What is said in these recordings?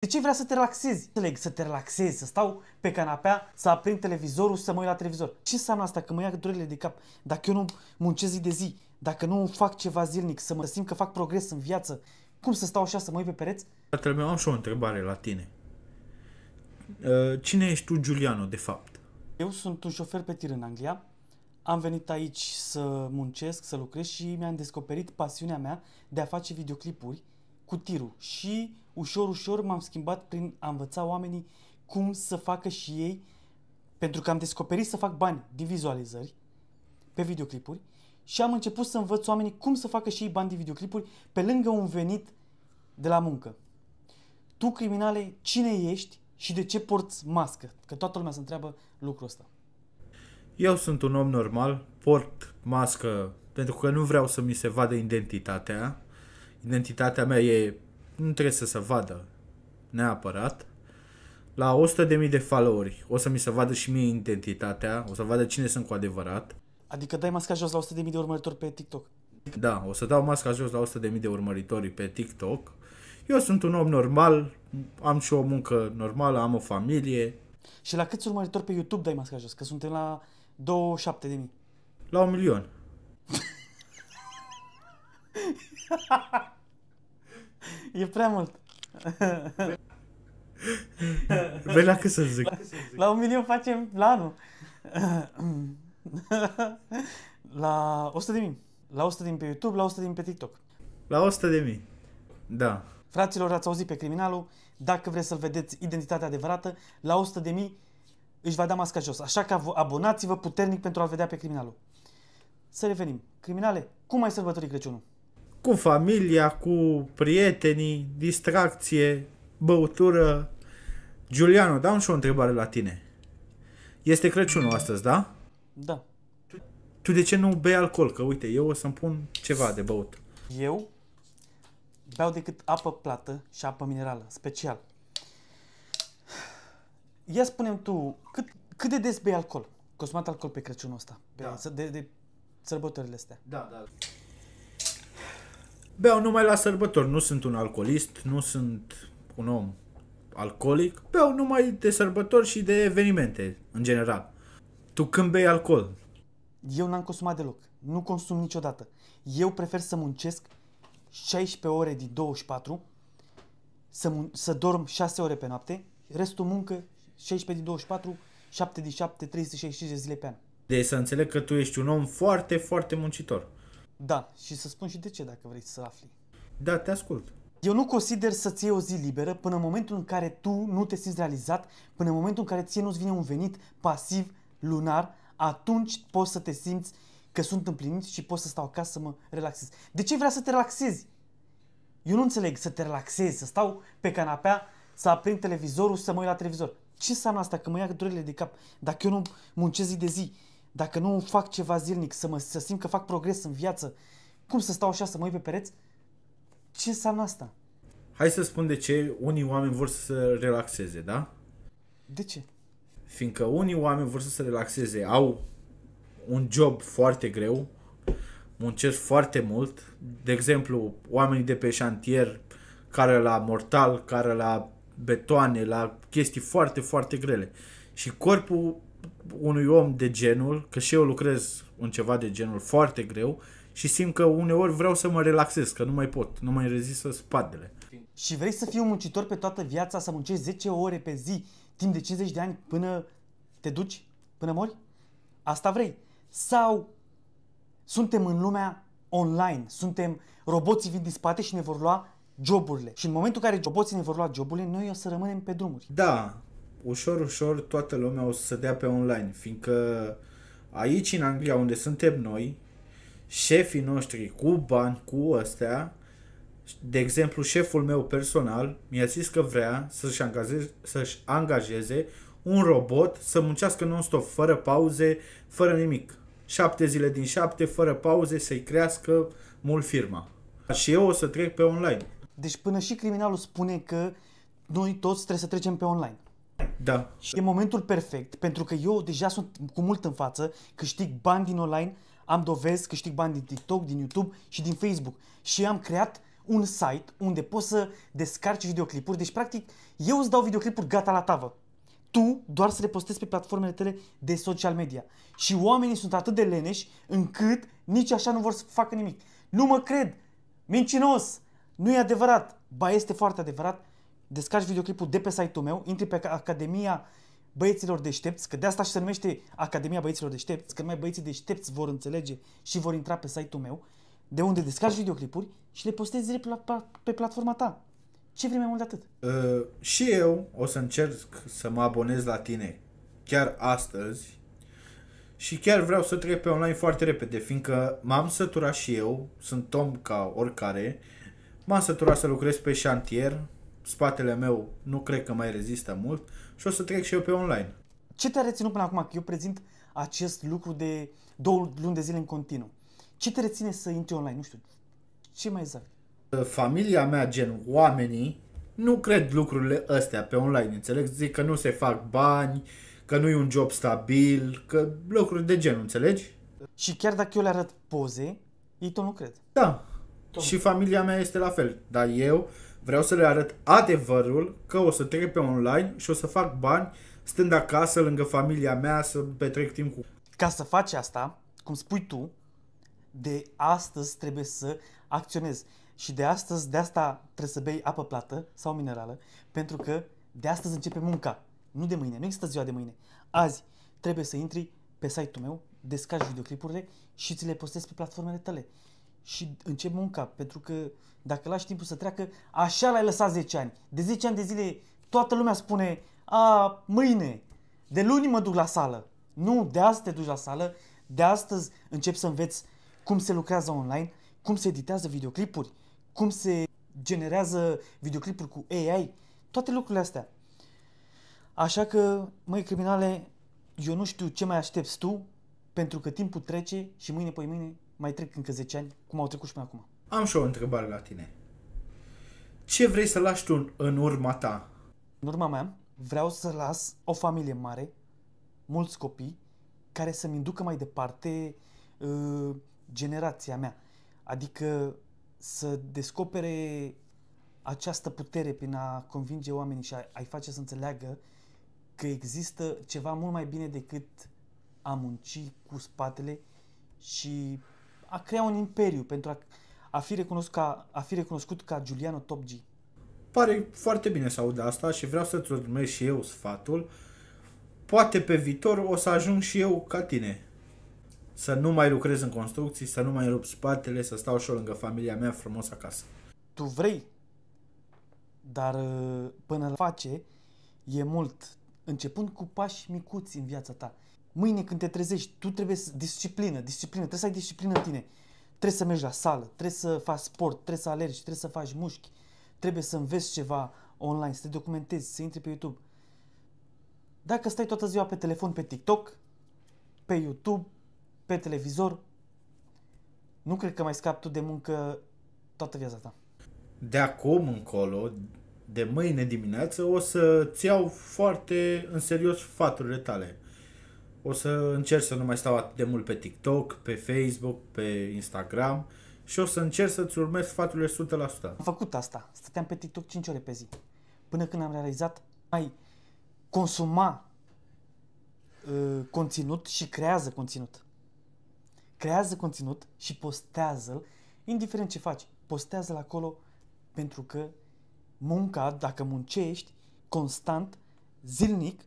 De ce vrea să te relaxezi? Înțeleg, să te relaxezi, să stau pe canapea, să aprind televizorul, să mă uit la televizor. Ce înseamnă asta? Că mă ia durerile de cap. Dacă eu nu muncesc zi de zi, dacă nu fac ceva zilnic, să mă simt că fac progres în viață, cum să stau așa să mă uit pe pereți? meu, am și o întrebare la tine. Uh, cine ești tu, Giuliano, de fapt? Eu sunt un șofer pe tir în Anglia. Am venit aici să muncesc, să lucrez și mi-am descoperit pasiunea mea de a face videoclipuri cu tirul și ușor, ușor m-am schimbat prin a învăța oamenii cum să facă și ei, pentru că am descoperit să fac bani din vizualizări pe videoclipuri și am început să învăț oamenii cum să facă și ei bani din videoclipuri pe lângă un venit de la muncă. Tu, criminale, cine ești și de ce porți mască? Că toată lumea se întreabă lucrul ăsta. Eu sunt un om normal, port mască pentru că nu vreau să mi se vadă identitatea identitatea mea e, nu trebuie să se vadă neapărat. La 100.000 de followeri o să mi se vadă și mie identitatea, o să vadă cine sunt cu adevărat. Adică dai masca jos la 100.000 de urmăritori pe TikTok? Da, o să dau masca jos la 100.000 de urmăritori pe TikTok. Eu sunt un om normal, am și o muncă normală, am o familie. Și la câți urmăritori pe YouTube dai masca jos? Că suntem la 27.000. La un milion. E prea mult. Vei la cât să zic? La un milion facem la anul. La 100 de mii. La 100 de mii pe YouTube, la 100 de mii pe TikTok. La 100 de mii. Da. Fraților, ați auzit pe criminalul. Dacă vreți să-l vedeți identitatea adevărată, la 100 de mii își va da masca jos. Așa că abonați-vă puternic pentru a-l vedea pe criminalul. Să revenim. Criminale, cum ai sărbătorit Crăciunul? cu familia, cu prietenii, distracție, băutură. Giuliano, dau și o întrebare la tine. Este Crăciunul astăzi, da? Da. Tu, tu de ce nu bei alcool? Că uite, eu o să-mi pun ceva de băut. Eu beau decât apă plată și apă minerală, special. Ia spunem tu, cât, cât de des bei alcool? Consumat alcool pe Crăciunul ăsta? da. de, de sărbătorile astea? Da, da beau numai la sărbători, nu sunt un alcoolist, nu sunt un om alcoolic, beau numai de sărbători și de evenimente, în general. Tu când bei alcool? Eu n-am consumat deloc, nu consum niciodată. Eu prefer să muncesc 16 ore din 24, să, mun- să dorm 6 ore pe noapte, restul muncă 16 din 24, 7 din 7, 365 de zile pe an. Deci să înțeleg că tu ești un om foarte, foarte muncitor. Da, și să spun și de ce dacă vrei să afli. Da, te ascult. Eu nu consider să-ți iei o zi liberă până în momentul în care tu nu te simți realizat, până în momentul în care ție nu-ți vine un venit pasiv, lunar, atunci poți să te simți că sunt împlinit și poți să stau acasă să mă relaxez. De ce vrea să te relaxezi? Eu nu înțeleg să te relaxezi, să stau pe canapea, să aprind televizorul, să mă uit la televizor. Ce înseamnă asta? Că mă ia durerile de cap. Dacă eu nu muncesc zi de zi, dacă nu fac ceva zilnic, să, mă, să simt că fac progres în viață, cum să stau așa să mă uit pe pereți? Ce înseamnă asta? Hai să spun de ce unii oameni vor să se relaxeze, da? De ce? Fiindcă unii oameni vor să se relaxeze, au un job foarte greu, muncesc foarte mult, de exemplu, oamenii de pe șantier, care la mortal, care la betoane, la chestii foarte, foarte grele. Și corpul unui om de genul, că și eu lucrez în ceva de genul foarte greu și simt că uneori vreau să mă relaxez, că nu mai pot, nu mai rezistă spatele. Și vrei să fii un muncitor pe toată viața, să muncești 10 ore pe zi, timp de 50 de ani, până te duci, până mori? Asta vrei. Sau suntem în lumea online, suntem, roboții vin din spate și ne vor lua joburile. Și în momentul în care roboții ne vor lua joburile, noi o să rămânem pe drumuri. Da, ușor, ușor toată lumea o să dea pe online, fiindcă aici în Anglia, unde suntem noi, șefii noștri cu bani, cu astea, de exemplu, șeful meu personal mi-a zis că vrea să-și angajeze, să-și angajeze un robot să muncească non-stop, fără pauze, fără nimic. Șapte zile din șapte, fără pauze, să-i crească mult firma. Și eu o să trec pe online. Deci până și criminalul spune că noi toți trebuie să trecem pe online. Da. Și e momentul perfect, pentru că eu deja sunt cu mult în față, câștig bani din online, am dovezi, câștig bani din TikTok, din YouTube și din Facebook. Și am creat un site unde poți să descarci videoclipuri, deci practic eu îți dau videoclipuri gata la tavă. Tu doar să le postezi pe platformele tale de social media. Și oamenii sunt atât de leneși încât nici așa nu vor să facă nimic. Nu mă cred! Mincinos! Nu e adevărat! Ba este foarte adevărat, descarci videoclipul de pe site-ul meu, intri pe Academia Băieților Deștepți, că de asta și se numește Academia Băieților Deștepți, că numai băieții deștepți vor înțelege și vor intra pe site-ul meu, de unde descarci videoclipuri și le postezi direct pe platforma ta. Ce vrei mai mult de atât? Uh, și eu o să încerc să mă abonez la tine chiar astăzi și chiar vreau să trec pe online foarte repede, fiindcă m-am săturat și eu, sunt om ca oricare, m-am săturat să lucrez pe șantier, spatele meu nu cred că mai rezistă mult și o să trec și eu pe online. Ce te-a reținut până acum? Că eu prezint acest lucru de două luni de zile în continuu. Ce te reține să intri online? Nu știu. Ce mai exact? Familia mea, gen oamenii, nu cred lucrurile astea pe online, înțeleg? Zic că nu se fac bani, că nu e un job stabil, că lucruri de genul, înțelegi? Și chiar dacă eu le arăt poze, ei tot nu cred. Da. Tom. Și familia mea este la fel. Dar eu, Vreau să le arăt adevărul că o să trec pe online și o să fac bani stând acasă lângă familia mea să petrec timp cu... Ca să faci asta, cum spui tu, de astăzi trebuie să acționezi. Și de astăzi, de asta trebuie să bei apă plată sau minerală, pentru că de astăzi începe munca. Nu de mâine, nu există ziua de mâine. Azi trebuie să intri pe site-ul meu, descarci videoclipurile și ți le postezi pe platformele tale și încep munca, pentru că dacă lași timpul să treacă, așa l-ai lăsat 10 ani. De 10 ani de zile toată lumea spune, a, mâine, de luni mă duc la sală. Nu, de azi te duci la sală, de astăzi încep să înveți cum se lucrează online, cum se editează videoclipuri, cum se generează videoclipuri cu AI, toate lucrurile astea. Așa că, măi, criminale, eu nu știu ce mai aștepți tu, pentru că timpul trece și mâine, poi mâine, mai trec încă 10 ani, cum au trecut și până acum. Am și o întrebare la tine. Ce vrei să lași tu în urma ta? În urma mea vreau să las o familie mare, mulți copii, care să-mi inducă mai departe uh, generația mea. Adică să descopere această putere prin a convinge oamenii și a-i face să înțeleagă că există ceva mult mai bine decât a munci cu spatele și a crea un imperiu, pentru a, a, fi, recunoscut ca, a fi recunoscut ca Giuliano Top G. Pare foarte bine să aud asta și vreau să-ți urmez și eu sfatul. Poate pe viitor o să ajung și eu ca tine. Să nu mai lucrez în construcții, să nu mai rup spatele, să stau și eu lângă familia mea frumos acasă. Tu vrei, dar uh, până la face e mult, începând cu pași micuți în viața ta. Mâine când te trezești, tu trebuie să... Disciplină, disciplină, trebuie să ai disciplină în tine. Trebuie să mergi la sală, trebuie să faci sport, trebuie să alergi, trebuie să faci mușchi, trebuie să înveți ceva online, să te documentezi, să intri pe YouTube. Dacă stai toată ziua pe telefon, pe TikTok, pe YouTube, pe televizor, nu cred că mai scapi tu de muncă toată viața ta. De acum încolo, de mâine dimineață, o să-ți iau foarte în serios faturile tale o să încerc să nu mai stau atât de mult pe TikTok, pe Facebook, pe Instagram și o să încerc să-ți urmez sfaturile 100%. Am făcut asta. Stăteam pe TikTok 5 ore pe zi. Până când am realizat mai consuma uh, conținut și creează conținut. Creează conținut și postează-l, indiferent ce faci. Postează-l acolo pentru că munca, dacă muncești constant, zilnic,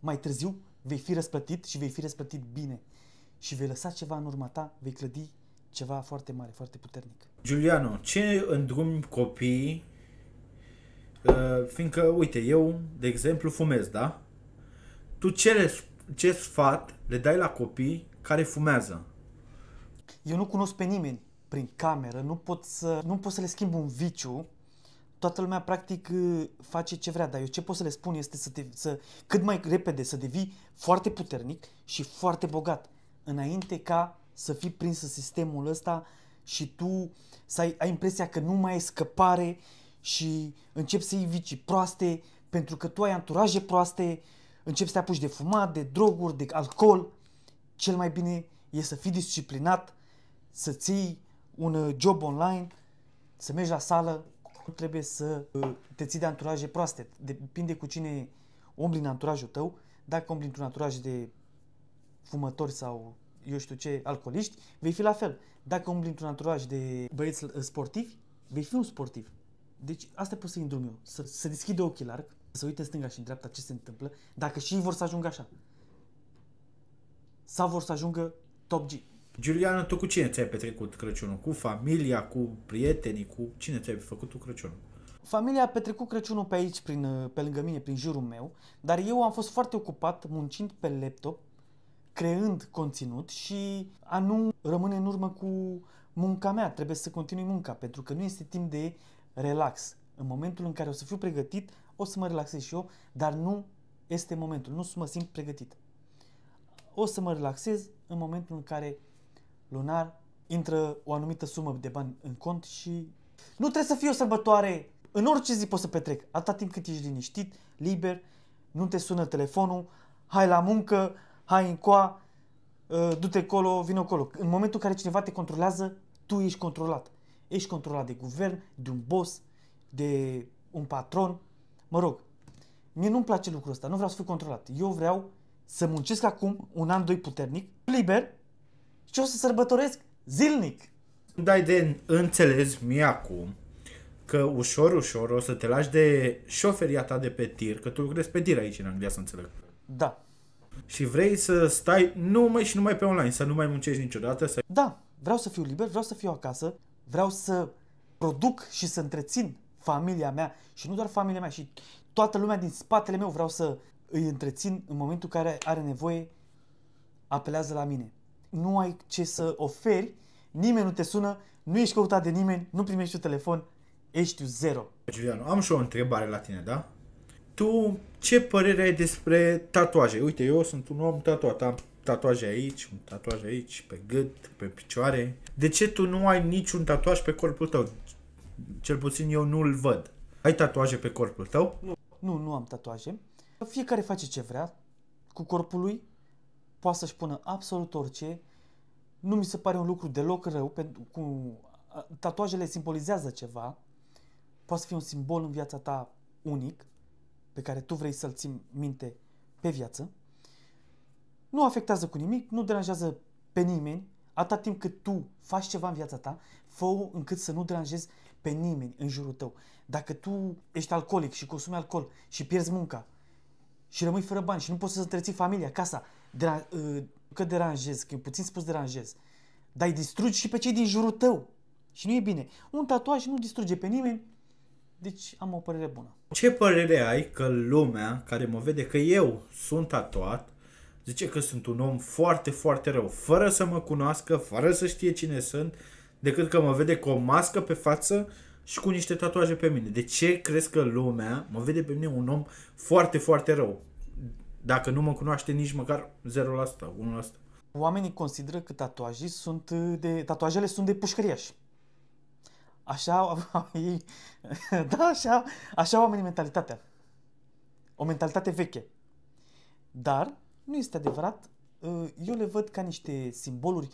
mai târziu vei fi răsplătit și vei fi răsplătit bine. Și vei lăsa ceva în urma ta, vei clădi ceva foarte mare, foarte puternic. Giuliano, ce îndrum copiii? Uh, fiindcă, uite, eu, de exemplu, fumez, da? Tu ce, ce sfat le dai la copii care fumează? Eu nu cunosc pe nimeni prin cameră, nu pot să, nu pot să le schimb un viciu toată lumea practic uh, face ce vrea, dar eu ce pot să le spun este să, te, să cât mai repede să devii foarte puternic și foarte bogat, înainte ca să fii prins în sistemul ăsta și tu să ai, ai impresia că nu mai e scăpare și începi să iei vicii proaste pentru că tu ai anturaje proaste, începi să te apuci de fumat, de droguri, de alcool. Cel mai bine e să fii disciplinat, să ții un uh, job online, să mergi la sală, nu trebuie să uh, te ții de anturaje proaste. Depinde cu cine umbli în anturajul tău. Dacă umbli într-un anturaj de fumători sau eu știu ce, alcooliști, vei fi la fel. Dacă umbli într-un anturaj de băieți uh, sportivi, vei fi un sportiv. Deci asta pot să îndrum eu. Să, să deschide ochii larg, să uite în stânga și în dreapta ce se întâmplă, dacă și ei vor să ajungă așa. Sau vor să ajungă top G. Giuliana, tu cu cine ți-ai petrecut Crăciunul? Cu familia, cu prietenii, cu cine ți-ai făcut tu Crăciunul? Familia a petrecut Crăciunul pe aici, prin, pe lângă mine, prin jurul meu, dar eu am fost foarte ocupat muncind pe laptop, creând conținut și a nu rămâne în urmă cu munca mea. Trebuie să continui munca, pentru că nu este timp de relax. În momentul în care o să fiu pregătit, o să mă relaxez și eu, dar nu este momentul, nu mă simt pregătit. O să mă relaxez în momentul în care lunar intră o anumită sumă de bani în cont și nu trebuie să fie o sărbătoare. În orice zi poți să petrec, atâta timp cât ești liniștit, liber, nu te sună telefonul, hai la muncă, hai încoa, ă, du-te colo, vin acolo. În momentul în care cineva te controlează, tu ești controlat. Ești controlat de guvern, de un boss, de un patron. Mă rog, mie nu-mi place lucrul ăsta, nu vreau să fiu controlat. Eu vreau să muncesc acum un an, doi puternic, liber, ce o să sărbătoresc zilnic. Da, dai de înțeles mie acum că ușor, ușor o să te lași de șoferia ta de pe tir, că tu lucrezi pe tir aici în Anglia, să înțeleg. Da. Și vrei să stai numai și numai pe online, să nu mai muncești niciodată? Să... Da, vreau să fiu liber, vreau să fiu acasă, vreau să produc și să întrețin familia mea și nu doar familia mea, și toată lumea din spatele meu vreau să îi întrețin în momentul în care are nevoie, apelează la mine nu ai ce să oferi, nimeni nu te sună, nu ești căutat de nimeni, nu primești un telefon, ești zero. Giuliano, am și o întrebare la tine, da? Tu ce părere ai despre tatuaje? Uite, eu sunt un om tatuat, am tatuaje aici, un tatuaj aici, pe gât, pe picioare. De ce tu nu ai niciun tatuaj pe corpul tău? Cel puțin eu nu-l văd. Ai tatuaje pe corpul tău? Nu, nu, nu am tatuaje. Fiecare face ce vrea cu corpul lui poate să-și pună absolut orice. Nu mi se pare un lucru deloc rău, pentru cum tatuajele simbolizează ceva. Poate să fie un simbol în viața ta unic, pe care tu vrei să-l ții minte pe viață. Nu afectează cu nimic, nu deranjează pe nimeni, atâta timp cât tu faci ceva în viața ta, fă încât să nu deranjezi pe nimeni în jurul tău. Dacă tu ești alcoolic și consumi alcool și pierzi munca și rămâi fără bani și nu poți să întreții familia, casa. Dera- uh, că deranjezi, că puțin spus deranjezi, dar îi distrugi și pe cei din jurul tău. Și nu e bine. Un tatuaj nu distruge pe nimeni, deci am o părere bună. Ce părere ai că lumea care mă vede că eu sunt tatuat, zice că sunt un om foarte, foarte rău, fără să mă cunoască, fără să știe cine sunt, decât că mă vede cu o mască pe față și cu niște tatuaje pe mine. De ce crezi că lumea mă vede pe mine un om foarte, foarte rău? Dacă nu mă cunoaște nici măcar 0%, 1%. Oamenii consideră că tatuajii sunt uh, de, tatuajele sunt de pușcăriași. Așa, ei, da, așa, așa oamenii mentalitatea. O mentalitate veche. Dar nu este adevărat. Uh, eu le văd ca niște simboluri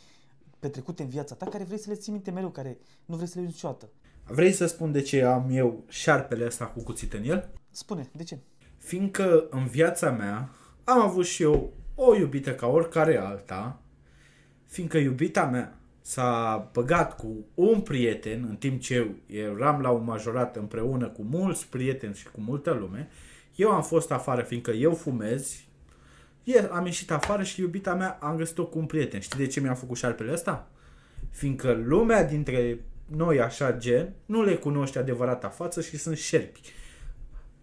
petrecute în viața ta care vrei să le ții minte mereu, care nu vrei să le uiți niciodată. Vrei să spun de ce am eu șarpele ăsta cu cuțit în el? Spune, de ce? Fiindcă în viața mea am avut și eu o iubită ca oricare alta, fiindcă iubita mea s-a băgat cu un prieten, în timp ce eu eram la un majorat împreună cu mulți prieteni și cu multă lume, eu am fost afară, fiindcă eu fumez, eu am ieșit afară și iubita mea am găsit-o cu un prieten. Știi de ce mi am făcut șarpele ăsta? Fiindcă lumea dintre noi așa gen, nu le cunoști adevărata față și sunt șerpi.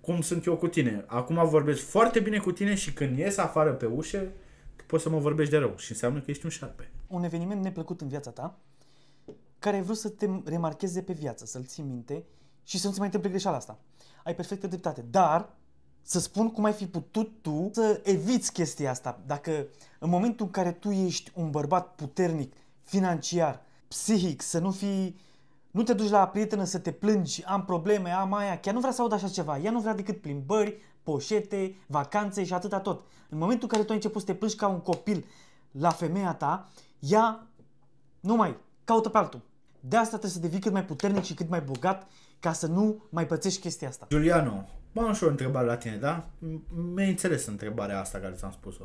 Cum sunt eu cu tine. Acum vorbesc foarte bine cu tine și când ies afară pe ușă, poți să mă vorbești de rău și înseamnă că ești un șarpe. Un eveniment neplăcut în viața ta care ai vrut să te remarcheze pe viață, să-l ții minte și să nu se mai întâmple greșeala asta. Ai perfectă dreptate, dar să spun cum ai fi putut tu să eviți chestia asta. Dacă în momentul în care tu ești un bărbat puternic, financiar, psihic, să nu fii nu te duci la prietenă să te plângi, am probleme, am aia, chiar nu vrea să aud așa ceva. Ea nu vrea decât plimbări, poșete, vacanțe și atâta tot. În momentul în care tu ai început să te plângi ca un copil la femeia ta, ea nu mai caută pe altul. De asta trebuie să devii cât mai puternic și cât mai bogat ca să nu mai pățești chestia asta. Giuliano, m-am și o întrebare la tine, da? Mi-ai înțeles întrebarea asta care ți-am spus-o.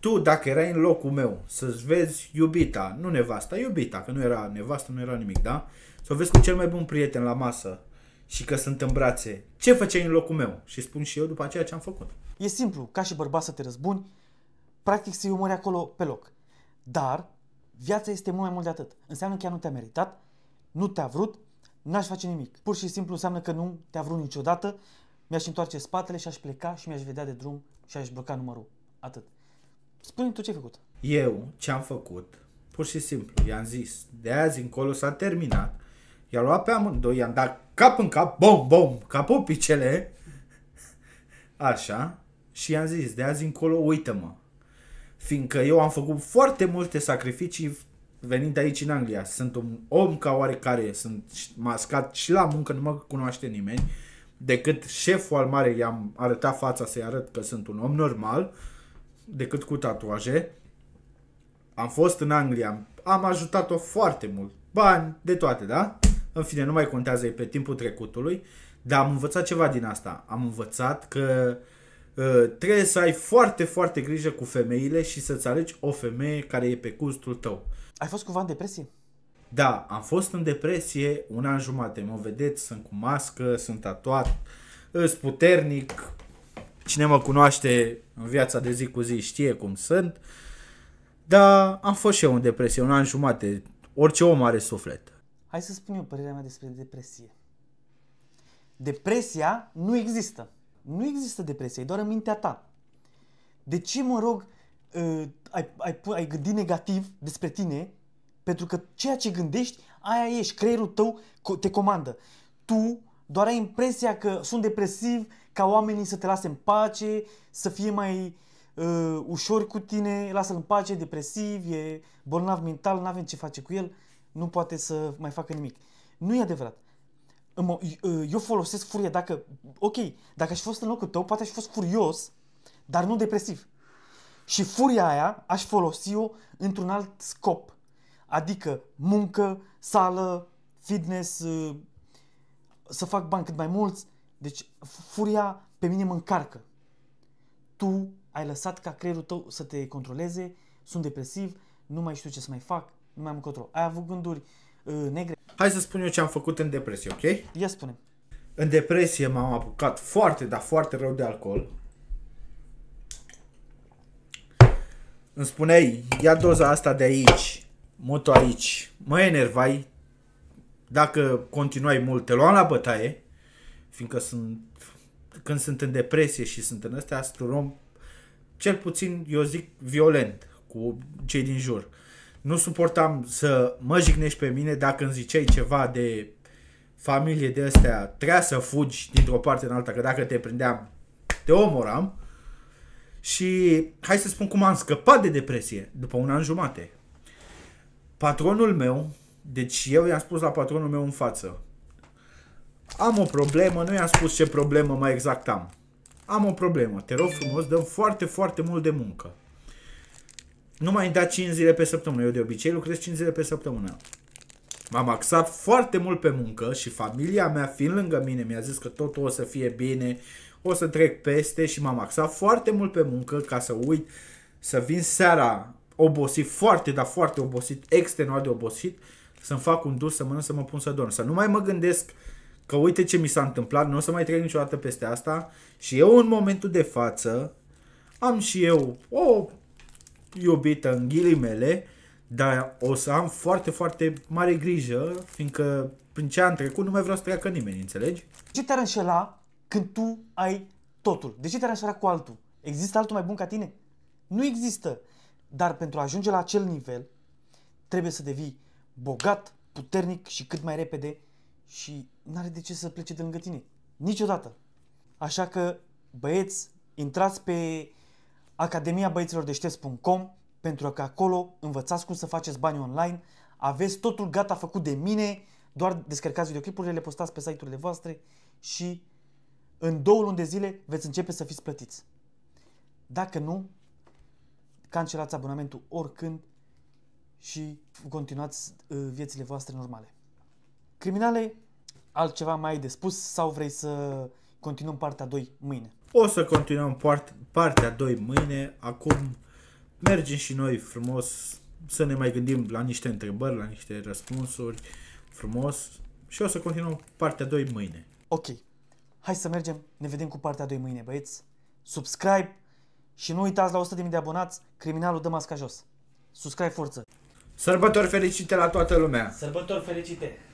Tu, dacă erai în locul meu, să-ți vezi iubita, nu nevasta, iubita, că nu era nevasta, nu era nimic, da? Să o vezi cu cel mai bun prieten la masă și că sunt în brațe. Ce făceai în locul meu? Și spun și eu după aceea ce am făcut. E simplu, ca și bărbat să te răzbuni, practic să-i umori acolo pe loc. Dar viața este mult mai mult de atât. Înseamnă că ea nu te-a meritat, nu te-a vrut, n-aș face nimic. Pur și simplu înseamnă că nu te-a vrut niciodată, mi-aș întoarce spatele și aș pleca și mi-aș vedea de drum și aș bloca numărul. Atât. Spune tu ce ai făcut. Eu ce am făcut, pur și simplu, i-am zis, de azi încolo s-a terminat I-a luat pe amândoi, i-am dat cap în cap, bom, bom, capul popicele. Așa. Și i-am zis, de azi încolo, uită-mă. Fiindcă eu am făcut foarte multe sacrificii venind aici în Anglia. Sunt un om ca oarecare, sunt mascat și la muncă, nu mă cunoaște nimeni. Decât șeful al mare i-am arătat fața să-i arăt că sunt un om normal, decât cu tatuaje. Am fost în Anglia, am ajutat-o foarte mult. Bani, de toate, da? În fine, nu mai contează, e pe timpul trecutului, dar am învățat ceva din asta. Am învățat că uh, trebuie să ai foarte, foarte grijă cu femeile și să-ți alegi o femeie care e pe gustul tău. Ai fost cumva în depresie? Da, am fost în depresie un an jumate. Mă vedeți, sunt cu mască, sunt tatuat, sunt puternic. Cine mă cunoaște în viața de zi cu zi știe cum sunt. Dar am fost și eu în depresie un an jumate. Orice om are suflet. Hai să spun eu părerea mea despre depresie. Depresia nu există. Nu există depresie, e doar în mintea ta. De ce, mă rog, uh, ai, ai, ai gândit negativ despre tine? Pentru că ceea ce gândești, aia ești, creierul tău te comandă. Tu doar ai impresia că sunt depresiv, ca oamenii să te lase în pace, să fie mai uh, ușor cu tine, lasă-l în pace, depresiv, e bolnav mental, nu avem ce face cu el nu poate să mai facă nimic. Nu e adevărat. Ă, eu folosesc furie dacă, ok, dacă aș fi fost în locul tău, poate aș fi fost furios, dar nu depresiv. Și furia aia aș folosi-o într-un alt scop. Adică muncă, sală, fitness, ă, să fac bani cât mai mulți. Deci furia pe mine mă încarcă. Tu ai lăsat ca creierul tău să te controleze, sunt depresiv, nu mai știu ce să mai fac, nu mai am încotro. Ai avut gânduri uh, negre? Hai să spun eu ce am făcut în depresie, ok? Ia spune. În depresie m-am apucat foarte, dar foarte rău de alcool. Îmi spuneai, ia doza asta de aici, mut aici. Mă enervai, dacă continuai mult, te luam la bătaie, fiindcă sunt, când sunt în depresie și sunt în astea, sunt un om, cel puțin, eu zic, violent cu cei din jur. Uh, nu suportam să mă jignești pe mine dacă îmi ziceai ceva de familie de astea, trebuia să fugi dintr-o parte în alta, că dacă te prindeam, te omoram. Și hai să spun cum am scăpat de depresie după un an jumate. Patronul meu, deci eu i-am spus la patronul meu în față, am o problemă, nu i-am spus ce problemă mai exact am. Am o problemă, te rog frumos, dăm foarte, foarte mult de muncă. Nu mai dat 5 zile pe săptămână. Eu de obicei lucrez 5 zile pe săptămână. M-am axat foarte mult pe muncă și familia mea fiind lângă mine mi-a zis că totul o să fie bine, o să trec peste și m-am axat foarte mult pe muncă ca să uit, să vin seara obosit, foarte, dar foarte obosit, extenuat de obosit, să-mi fac un dus, să mănânc, să mă pun să dorm. Să nu mai mă gândesc că uite ce mi s-a întâmplat, nu o să mai trec niciodată peste asta și eu în momentul de față am și eu o iubită în ghilimele, dar o să am foarte, foarte mare grijă, fiindcă prin ce am trecut nu mai vreau să treacă nimeni, înțelegi? De ce te-ar înșela când tu ai totul? De ce te-ar înșela cu altul? Există altul mai bun ca tine? Nu există. Dar pentru a ajunge la acel nivel, trebuie să devii bogat, puternic și cât mai repede și n-are de ce să plece de lângă tine. Niciodată. Așa că, băieți, intrați pe Academia pentru că acolo învățați cum să faceți bani online, aveți totul gata făcut de mine, doar descărcați videoclipurile, le postați pe site-urile voastre și în două luni de zile veți începe să fiți plătiți. Dacă nu, cancelați abonamentul oricând și continuați uh, viețile voastre normale. Criminale, altceva mai de spus sau vrei să continuăm partea 2 mâine? O să continuăm part partea 2 mâine. Acum mergem și noi frumos să ne mai gândim la niște întrebări, la niște răspunsuri frumos și o să continuăm partea 2 mâine. Ok. Hai să mergem. Ne vedem cu partea 2 mâine, băieți. Subscribe și nu uitați la 100.000 de abonați, criminalul dă masca jos. Subscribe forță. Sărbători fericite la toată lumea. Sărbători fericite.